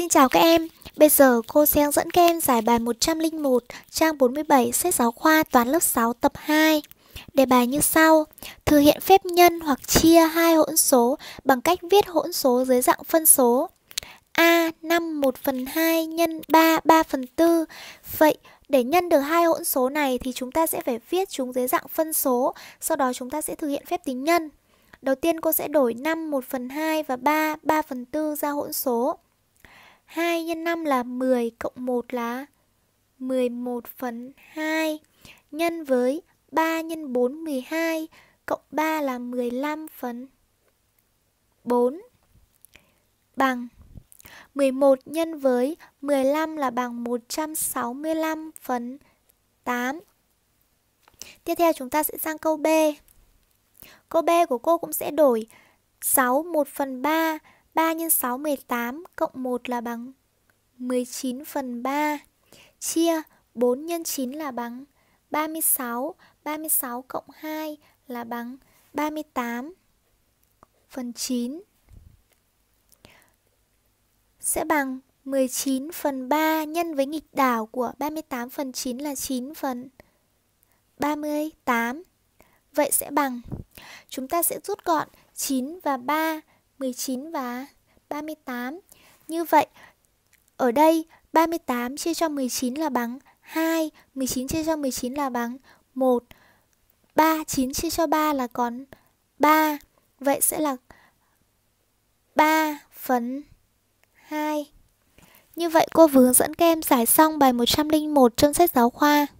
Xin chào các em, bây giờ cô sẽ dẫn các em giải bài 101, trang 47, sách giáo khoa toán lớp 6 tập 2. Đề bài như sau, thực hiện phép nhân hoặc chia hai hỗn số bằng cách viết hỗn số dưới dạng phân số. A 5 1 phần 2 nhân 3 3 phần 4. Vậy để nhân được hai hỗn số này thì chúng ta sẽ phải viết chúng dưới dạng phân số, sau đó chúng ta sẽ thực hiện phép tính nhân. Đầu tiên cô sẽ đổi 5 1 phần 2 và 3 3 phần 4 ra hỗn số. 2 nhân 5 là 10 cộng 1 là 11 phần 2 nhân với 3 nhân 4 12 cộng 3 là 15 phần 4 bằng 11 nhân với 15 là bằng 165 phần 8. Tiếp theo chúng ta sẽ sang câu B. Câu B của cô cũng sẽ đổi 6 1 phần 3 3 x 6 18 cộng 1 là bằng 19 phần 3 Chia 4 x 9 là bằng 36 36 cộng 2 là bằng 38 phần 9 Sẽ bằng 19 phần 3 nhân với nghịch đảo của 38 phần 9 là 9 phần 38 Vậy sẽ bằng Chúng ta sẽ rút gọn 9 và 3 19 và 38. Như vậy, ở đây 38 chia cho 19 là bằng 2, 19 chia cho 19 là bằng 1, 3, 9 chia cho 3 là còn 3. Vậy sẽ là 3 phần 2. Như vậy cô vừa dẫn các em giải xong bài 101 trong sách giáo khoa.